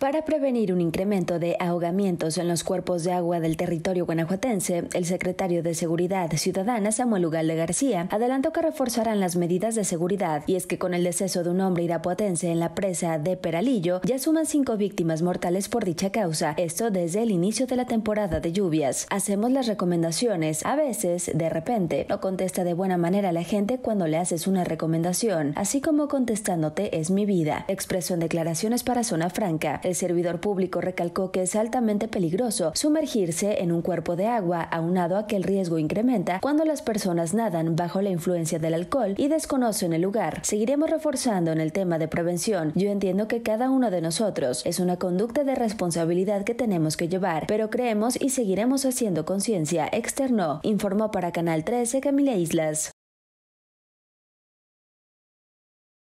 Para prevenir un incremento de ahogamientos en los cuerpos de agua del territorio guanajuatense, el secretario de Seguridad Ciudadana Samuel de García adelantó que reforzarán las medidas de seguridad y es que con el deceso de un hombre irapuatense en la presa de Peralillo ya suman cinco víctimas mortales por dicha causa, esto desde el inicio de la temporada de lluvias. Hacemos las recomendaciones, a veces, de repente, no contesta de buena manera la gente cuando le haces una recomendación, así como contestándote es mi vida, expresó en declaraciones para Zona Franca. El servidor público recalcó que es altamente peligroso sumergirse en un cuerpo de agua, aunado a que el riesgo incrementa cuando las personas nadan bajo la influencia del alcohol y desconocen el lugar. Seguiremos reforzando en el tema de prevención. Yo entiendo que cada uno de nosotros es una conducta de responsabilidad que tenemos que llevar, pero creemos y seguiremos haciendo conciencia, externo, informó para Canal 13 Camila Islas.